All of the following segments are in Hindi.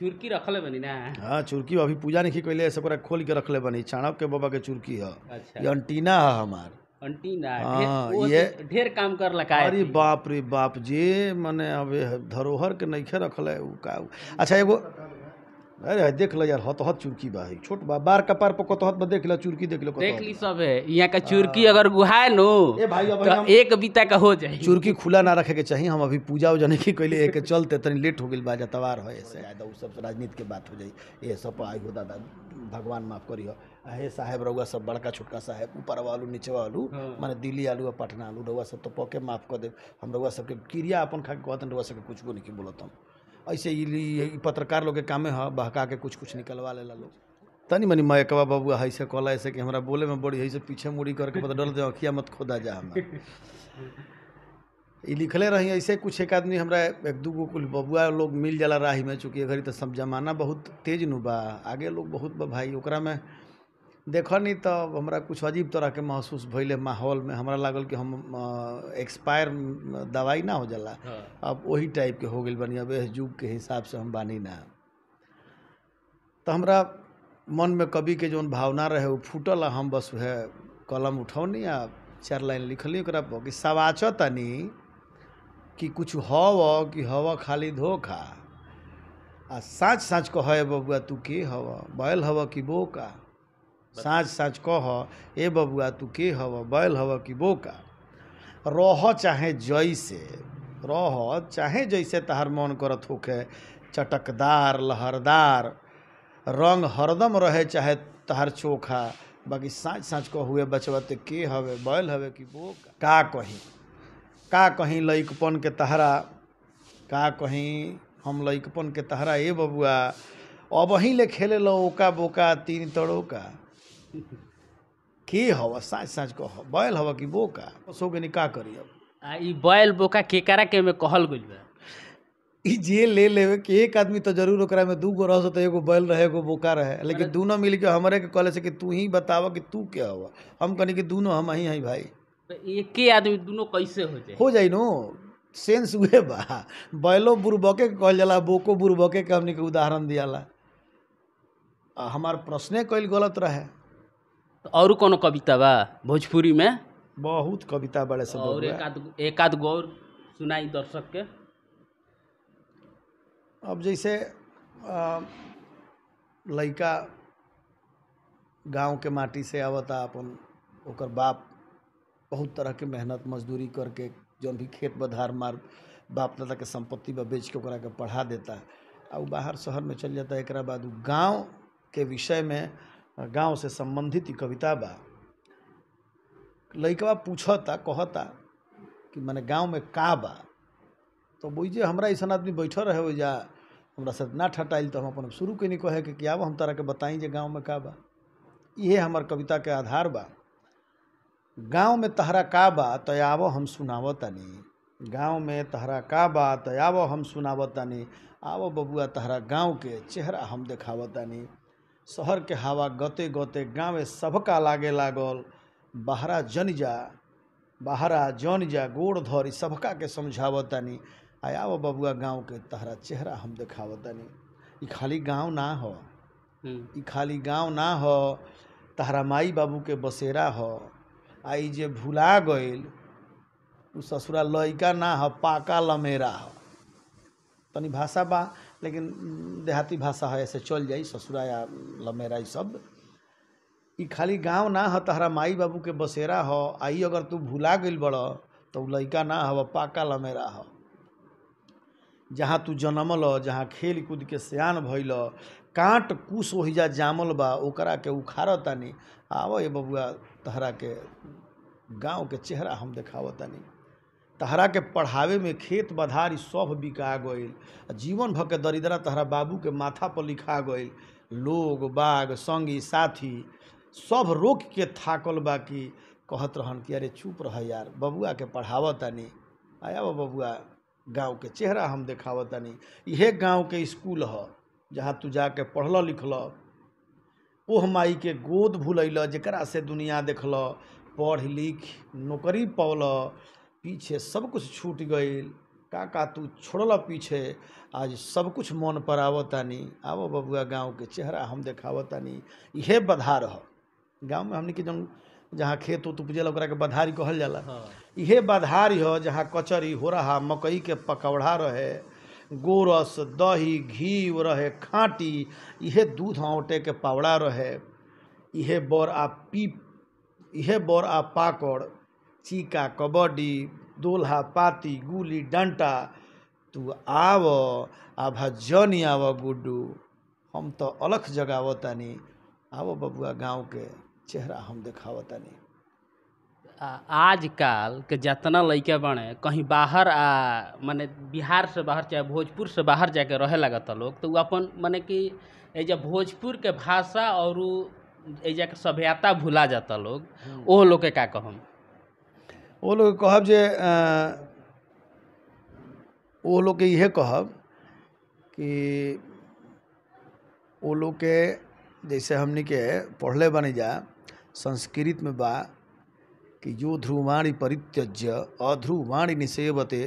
चुरकी रख ले बनी ना हाँ चुरकी अभी पूजा नहीं कोई ऐसे ओकरा खोल के रख ले बनी चाणक के बाबा के चुरकी है अच्छा। ये अंटीना है हमार अंटीना हाँ तो ये ढेर काम कर लगा अरे बाप रे बाप जे मैंने अब धरोहर के नहीं रखल है अच्छा एगो अरे देख लो यार हत हत चुरकी बा है छोट बा बार का पार पको हत देख लो चुरकी देख लो देख ली सब है यहां का चुरकी अगर गुहाय नो ए भाई अब तो एक बीता का हो जाए चुरकी खुला ना रखे के चाहिए हम अभी पूजा उजा की कहले एक चलते तनी लेट हो गेल बा जतवार है ऐसे आयदा तो उस सब राजनीति के बात हो जाई ये सब आई हो दादा भगवान माफ करियो हो अहे साहेब रउआ सब बड़का छोटका साहेब ऊपर वालू नीचे वालू हाँ। माने दिल्ली आलू पटना आलू रउआ सब तो पके माफ कर दे हम रउआ सबके क्रिया अपन खा के कहते रउआ सबके कुछ को नहीं बोलत हम ऐसे पत्रकार लोग के कामे है बहका के कुछ कुछ निकलवा लेला लोग तनि मनी मयकवा बबुआ है से कहला ऐसे कि हमारा बोले में बड़ी ऐसे पीछे मुड़ी करके पता डल दे अखिया मत खोदा जा हमें ये लिखले रही ऐसे कुछ एक आदमी हमारा एक दू गो कुल बबुआ लोग मिल जाला राही में चूँकि घड़ी तो सब जमाना बहुत तेज नुबा आगे लोग बहुत बा भाई ओकरा में देख नहीं तो हमरा कुछ अजीब तरह के महसूस भैले माहौल में हमरा लागल कि हम एक्सपायर दवाई ना हो जाला हाँ। अब वही टाइप के हो गई बनी अब एह जुग के हिसाब से हम बानी ना तो हमरा मन में कवि के जो भावना रहे वो फूटल हम बस वह कलम उठौनी आ चार लाइन लिखल कि सवाच तनी कि कुछ हव कि हव खाली धोखा आ साँच साँच कह बबुआ तू के हव बैल हव कि बोका साँझ साँझ कह ए बबुआ तू के हव बैल हव कि बोका रह चाहे जैसे रह चाहे जैसे तहार मन करत होके चटकदार लहरदार रंग हरदम रहे चाहे तहार चोखा बाकी साँच साँच कह हुए बचवा तो के हवे बैल हवे कि वो का कहीं का कहीं लइकपन के तहरा का कहीं हम लैकपन के तहरा ए बबुआ अब ही ले खेले लो ओका बोका तीन तड़ोका के हव साँझ साँझ को बैल हव कि बोका पशु के निका करी अब आ बैल बोका केकरा के में कहल गइल बा जे ले लेवे कि एक आदमी तो जरूर ओकरा में दू गो रह सकते तो एगो बैल रहे एगो बोका रहे लेकिन दोनों मिल के हमारे के कहले से कि तू ही बताओ कि तू क्या हो हम कहीं कि दोनों हम ही हैं भाई तो एक ही आदमी दोनों कैसे हो जाए हो जाए नो सेंस उहे बा बैलो बुरबके के कहल जाला बोको बुरबके के हमने के उदाहरण दियाला हमार प्रश्न कल गलत रहे और कौन कविता बा भोजपुरी में बहुत कविता बड़े सब और एक आध गौर सुनाई दर्शक के अब जैसे लड़का गांव के माटी से आवता अपन ओकर बाप बहुत तरह के मेहनत मजदूरी करके जौन भी खेत बधार मार बाप दादा के संपत्ति बा बेच के ओकरा के पढ़ा देता और बाहर शहर में चल जाता है एक बाद गाँव के विषय में गांव से संबंधित कविता बा लइकवा पूछता कहता कि मैंने गांव में का बा तो बुझे हमारा ऐसा आदमी बैठल रहे ओजा हमारा साथ ना ठटाइल तो हम अपन शुरू के नहीं कहे कि क्या हम तारा के बताई जे गाँव में का बा ये हमार कविता के आधार बा गाँव में तहरा का बा तो आबो हम सुनाव तनी गाँव में तहरा का बा तो आबो हम तनी आव बबुआ तहरा गाँव के चेहरा हम तनी शहर के हवा गते गते गाँव सबका लागे लागल बहरा जन जा बहरा जन जा गोड़ धरी सबका के समझावतानी वो बबुआ गाँव के तहरा चेहरा हम देखावतानी खाली गाँव ना हो हम्म। खाली गाँव ना हो तहरा माई बाबू के बसेरा हो आई जे भुला गल ससुरा लड़का ना हो पाका लमेरा हो तनी भाषा बा लेकिन देहाती भाषा है ऐसे चल जाई ससुरा या लमेरा सब इ खाली गांव ना ह तहरा माई बाबू के बसेरा हो आई अगर तू भुला गई बड़ तो लड़का ना हो पाका लमेरा ह जहाँ तू जनमल जहाँ खेल कूद के सियान भैल काट कुश ओहिजा जामल बा ओकरा के उखाड़ तानी आव ये बबुआ तहरा के गाँव के चेहरा हम तानी तहरा के पढ़ावे में खेत बधारी सब बिका गईल जीवन भर के दरिद्रा तहरा बाबू के माथा पर लिखा गईल लोग बाग संगी साथी सब रोक के थाकल बाकी कहत रहन कि अरे चुप रह यार बबुआ के पढ़ाव तानी आया वो बबुआ गाँव के चेहरा हम देखाव तानी इहे गाँव के स्कूल ह जहाँ तू जाके पढ़ल लिखल ओह माई के गोद भूल जकरा से दुनिया देखल पढ़ लिख नौकरी पौल पीछे सब कुछ छूट गई का का तू छोड़ल पीछे आज सब कुछ मन पर आवतानी आवो बबुआ गाँव के चेहरा हम देखावतानी इहे बधार रह गाँव में हमने के जन जहाँ खेत उत उपजल के बधारी कहल जाला हाँ। इहे बधारी हो जहाँ कचरी हो रहा मकई के पकौड़ा रहे गोरस दही घी रहे खाँटी इहे दूध औटे के पावड़ा रहे इहे बर आ पी इहे बर आ पाकड़ चीका कबड्डी दोल्हा पाती गुली डंटा तू आव आ जनी आव गुड्डू हम तो अलख जगाव तानी आव बबुआ गाँव के चेहरा हम देखावतानी आजकल के जितना लड़का बने कहीं बाहर आ माने बिहार से बाहर चाहे भोजपुर से बाहर जाके रहे लगता लोग तो वो अपन माने कि एजा भोजपुर के भाषा और एजा के सभ्यता भुला जाता लोग वो हम्म। लोग के क्या कहूँ लोग कहब जे वो लोग के इहे कहब कि वो लोग के जैसे हमने के पढ़ले बनी जा संस्कृत में बा कि जो ध्रुवाणी परित्यज्य अध्रुवाणी निषेवते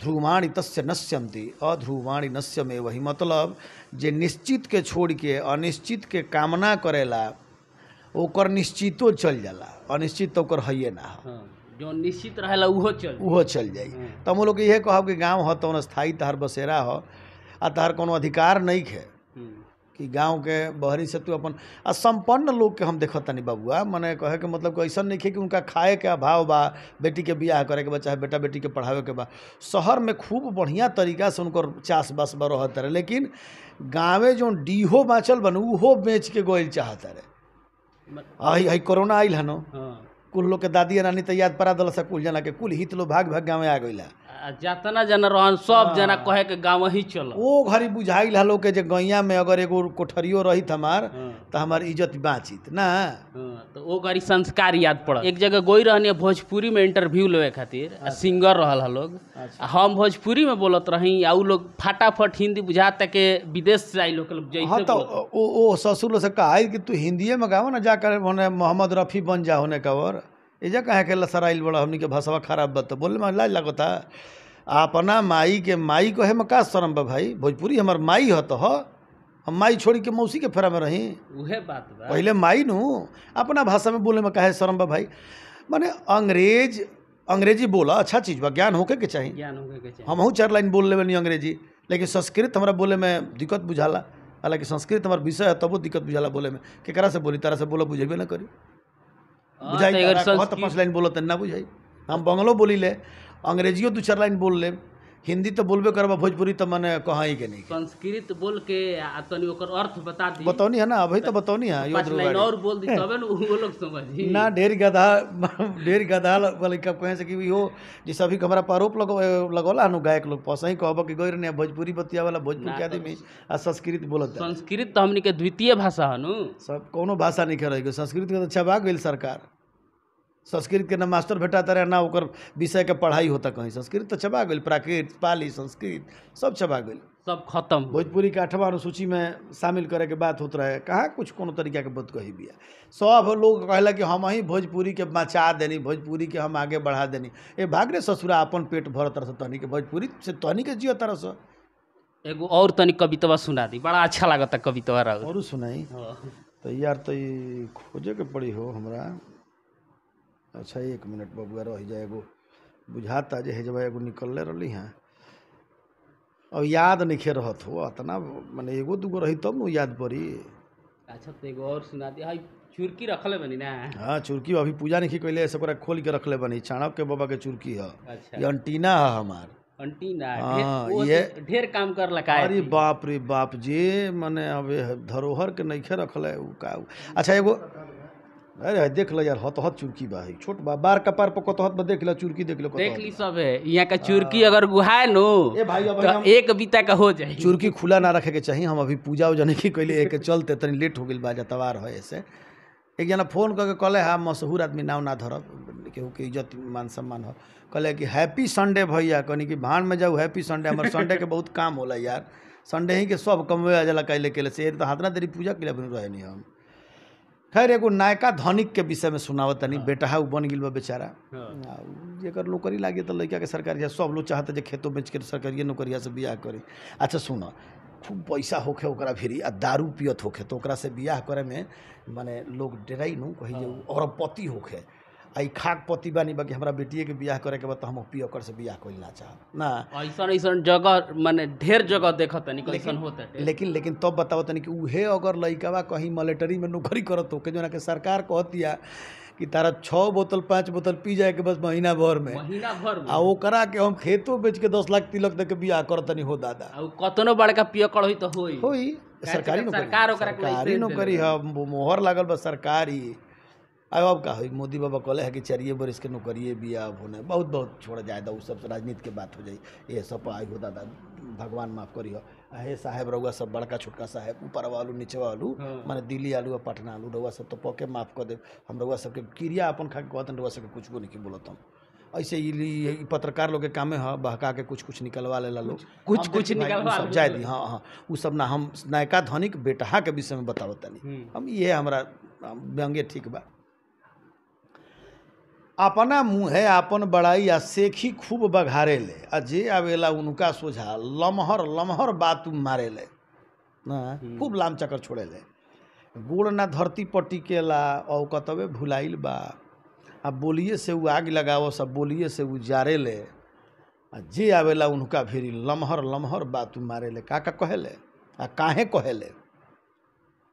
ध्रुवाणी तस् नश्यंती अध्रुवाणी नश्यमेव वही मतलब जे निश्चित के छोड़ के अनिश्चित के कामना करेला ओकर निश्चितो चल जाला अनिश्चित तो ओकर हइये ना हाँ, जो निश्चित रहला उहो चल उहो चल जाई हाँ। हम लोग ये इहे कहब कि गांव हो तो स्थायी तहर बसेरा हो आ तहर कोनो अधिकार नहीं है हम्म। कि गांव के बहरी से तू अपन आ संपन्न लोग के हम देख तनी बबुआ मने कहे के मतलब ऐसा नहीं है कि उनका खाए के अभाव बा बेटी के ब्याह करे के बा चाहे बेटा बेटी के पढ़ावे के बा शहर में खूब बढ़िया तरीका से उनकर चाषबास बा रहत रहे लेकिन गाँवें जो डीहो बाँचल बन उहो बेच के गोल चाहत रहे आई कोरोना आई हनो हाँ। कुल लोग के दादी नानी तो याद पड़ा दल कुल जना के कुल हित लोग भाग भाग गाँव आ गई जतना जना रहन सब हाँ। जना कहे के गाँव ही चल वो घड़ी बुझाइल हलो के जे गैया में अगर एगो कोठरियो रही हमार तो हमार इज्जत बाँचित ना तो वो घड़ी संस्कार याद पड़ा एक जगह गोई रहनी भोजपुरी में इंटरव्यू लेवे खातिर आ सिंगर अच्छा। रहल लोग अच्छा। हम भोजपुरी में बोलत रही आ लोग फटाफट हिंदी बुझा तक विदेश से आई लोग हाँ तो ओ, ओ ससुर से कहा कि तू हिंदी में गाओ ना जाकर मोहम्मद रफ़ी बन जा होने का और एजा कहे के लसराइल बड़ा हमनी के भाषा खराब बता तो बोले में लाज लागता अपना माई के माई को है में का शर्म बा भाई भोजपुरी हमार माई हत तो हो हम माई छोड़ के मौसी के फेरा में रही उहे बात बा पहले माई नू अपना भाषा में बोले में कहे शर्म बा भाई माने अंग्रेज अंग्रेजी बोला अच्छा चीज़ बा ज्ञान होके के चाहिए ज्ञान होके के चाहिए हमहू चार लाइन बोल लेबनी अंग्रेजी लेकिन संस्कृत हमारा बोले में दिक्कत बुझाला हालांकि संस्कृत हमारा विषय है तबो दिक्कत बुझाला बोले में केकरा से बोली तारा से बोला बुझेबे ना करी बुझाइ पाँच पाँच लाइन बोलतनि ना बुझाइ हम बंगलो बोलिले अंग्रेजियो दू चार लाइन बोल लेब हिंदी तो बोलबे करब भोजपुरी तो मैंने कहा ही के नहीं संस्कृत बोल के अर्थ बता दी बतौनी है ना अभी तो बतौनी है और बोल दी वो लोग समझी ना ढेर गधा ढेर गधा वाले कब कहे से कि यो जे सभी हमरा पर आरोप लग लगौला नु गायक लोग पास ही कहब कि गइर नहीं भोजपुरी बतिया वाला भोजपुरी के तो आदमी आ संस्कृत बोलत संस्कृत तो हमनी के द्वितीय भाषा हनु सब कोनो भाषा नहीं करे संस्कृत के तो छबा गइल सरकार संस्कृत के ना मास्टर भेटा तरह ना उकर विषय के पढ़ाई होता कहीं संस्कृत तो चबा गई प्राकृत पाली संस्कृत सब चबा गई सब खत्म भोजपुरी के अठवा अनुसूची में शामिल करे के बात होते रहे कहाँ कुछ को तरीका के बात कही बिया सब लोग कहला कि हम ही भोजपुरी के बचा देनी भोजपुरी के हम आगे बढ़ा देनी ए भागरे ससुरा अपन पेट भर तरह से तनिक भोजपुरी से तनिक जियो तरह से एगो और तनिक कवितवा सुना दी बड़ा अच्छा लगता कवितवा और सुनाई हाँ। तो यार तो खोजे के पड़ी हो हमारा अच्छा एक मिनट बबुआ रह जाए बुझाता जे हजबा एगो निकलने रही हाँ और याद नहीं रहत हो अतना मैंने एगो दूगो रही तब तो न याद पड़ी अच्छा तो एगो और सुना दी हाँ चुरकी रख ले बनी ना हाँ चुरकी अभी पूजा नहीं कैले ऐसे ओकरा खोल के रख ले बनी चाणक के बाबा के चुरकी है अच्छा। ये अंटीना है हमार अंटीना हाँ ये ढेर काम कर लगा अरे बाप रे बाप जे मैंने अब धरोहर के नहीं रखले का अच्छा एगो अरे देख लो यार हतहत चुरकी बा है छोट बा बार कपार पर कतहत बा देख लो चुरकी देख लो देख ली सब है यहां का चुरकी हाँ। अगर गुहाए नो ए भाई अब तो एक बीता का हो जाए चुरकी खुला ना रखे के चाहिए हम अभी पूजा उजने की कहले एक चलते तनी लेट हो गेल बा जतवार है ऐसे एक जना फोन करके कहले हाँ मशहूर आदमी नाव ना धरब केहू के इज्जत मान सम्मान हो कहले कि हैप्पी संडे भैया कहनी कि भान में जाऊ हैप्पी संडे हमर संडे के बहुत काम होला यार संडे ही के सब कमवे आ जाला कहले के से तो हाथ ना देरी पूजा के लिए रहे नहीं हम खैर एगो नायका धनिक के विषय में सुनाव तनी हाँ। बेटा है बन गई बेचारा हाँ। जर नौकरी लागे तो लड़का के सरकारी सब लोग चाहते जो खेतों बेच के सरकारी नौकरिया से बियाह करी अच्छा सुनो खूब पैसा होखे ओकरा फिर आ दारू पियत होखे तो ओकरा से बियाह करे में माने लोग डराई नू कही हाँ। अरबपति होखे आई खाक पति बानी बाकी हमारा बेटिए के बियाह करे के बाद हम पी ओकर से बियाह कोई ना चाहब ना ऐसा ऐसा जगह माने ढेर जगह देखा तनी लेकिन होता लेकिन लेकिन तब बताओ तनी कि उहे अगर बा कहीं मिलिट्री में नौकरी करत हो के जो ना के सरकार कहतिया कि तारा छः बोतल पाँच बोतल पी जाए के बस महीना भर में महीना भर में आ वो करा के हम खेतो बेच के दस लाख तिलक दे के बियाह कर तनी हो दादा कतनो बड़का पियकड़ हो तो होई होई सरकारी नौकरी सरकारी नौकरी हम मोहर लागल बस सरकारी आयो अब का मोदी बाबा कहले है कि चारिए बरस के नौकरिए बिया होने बहुत बहुत छोड़ जाए दा सब राजनीति के बात हो जाए ये सब आई हो दादा भगवान माफ करी हे साहेब रउआ सब बड़का छोटका साहेब ऊपर वालू नीचे वालू हाँ। माने दिल्ली आलू और पटना आलू रउआ सब तो पके माफ कर दे हम रउआ सबके क्रिया अपन खा के कहतन रउआ सबके कुछ को नहीं बोलत हम ऐसे पत्रकार लोग के कामे है बहका के कुछ कुछ निकलवा लेला लोग कुछ कुछ निकलवा सब जाए दी हाँ हाँ उ सब ना हम नायका धनिक बेटा के विषय में बतावतनी हम्म। हम ये हमारा व्यंगे ठीक बा अपना मुँहे अपन बड़ाई आ सेखी खूब बघारे ले आ जे आवेला उनका सोझा लमहर लमहर बात मारे ले हम्म। खूब लाम चक्कर छोड़े ले गोड़ ना धरती के ला और कतवे भुलाइल बा आ बोलिए से उ आग लगाओ सब बोलिए से उ जारे ले आ जे आवेला उनका भेरी लमहर लमहर बात मारे ले का का कहेले आ काहे कहेले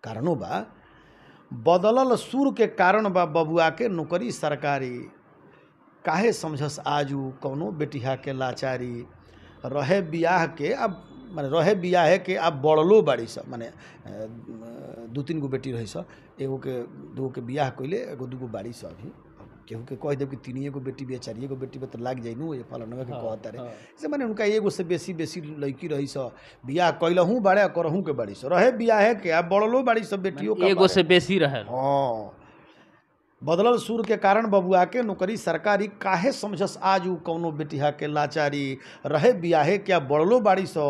कारणों बा बदलल सुर के कारण बा बबुआ के नौकरी सरकारी काहे समझस आजू कौनो बेटिया के लाचारी रहे बियाह के अब माने रहे बियाह के अब बड़लो बड़ी सब माने दो तीन गो बेटी रही सब के दो के बियाह कैले एगो दूगो बड़ी सब ही केहू के कह देव कि तीन गो बेटी बिया चारिए गो बेटी बा तो लाग जाई ये फलन के हाँ, कह तारे हाँ। से मैंने उनका एगो से बेसी बेसी लड़की रही सब बियाह कैलहूँ बड़े करहूँ के बड़ी सब रहे बियाह के आ बड़लो बड़ी सब बेटियों एगो से बेसी रहे हाँ बदलल सुर के कारण बबुआ के नौकरी सरकारी काहे समझस आज उ कौनो बेटिया के लाचारी रहे बियाहे क्या बड़लो बाड़ी सो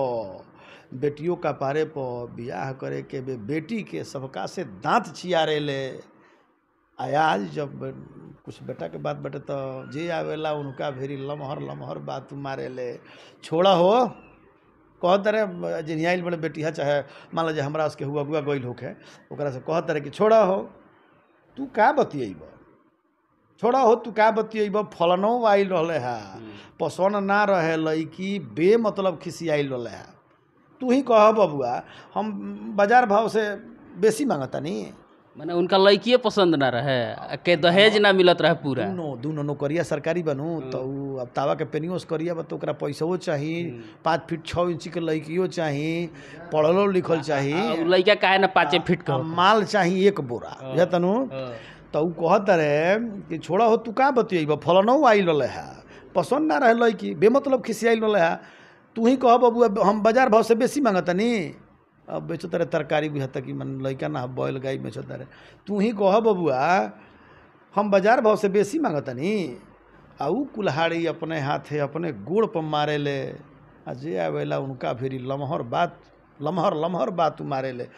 बेटियों का पारे पर बियाह करे के बे बेटी के सबका से दांत छियारे ले आज जब कुछ बेटा के बात बटे तो जे आवेला उनका भेरी लमहर लमहर बात मारे ले छोड़ा हो कह तरह जिनियाइल बड़े बेटिया चाहे मान लीजिए हमारा उसके हुआ हुआ गोइल होके ओकरा से कह तरह कि छोड़ा हो तू का बतियेब छोड़ा हो तू का बतियेब फलनो आइल रहे है हम्म। पसंद ना रहे लड़की बे मतलब आइल रहे है तू ही कह बबुआ हम बाजार भाव से बेसी मांगता नहीं मैंने उनका लड़की पसंद ना रहे के दहेज ना मिलत रहे पूरा दूनो दूनो नौकरिया सरकारी बनू हम्म। तो अब तावा के पेनियोस करिया बा तो ओकरा चाहिए हम्म। पाँच फीट छः इंच के लड़कियों चाहिए पढ़लो लिखल चाहिए लड़का है ना पाँचे फीट का माल चाही एक बोरा बुझा तनु तो कहत रहे कि छोड़ा हो तू का बतियब फलनऊ आई रहा है पसंद ना रहे लड़की बेमतलब खिसिया रहा है तू ही कह बबू हम बाजार भाव से बेसी मांगतनी बेचतारे तरकारी भी हत्या कि मान लैका ना बैल गाई बेचतारे तू ही कह बबुआ हम बाजार भाव से बेसी मांगतनी आ ऊ कुल्हाड़ी अपने हाथे अपने गोड़ पर मारे ले आ जे आवेला उनका फिर लमहर बात लमहर लमहर बात मारे ले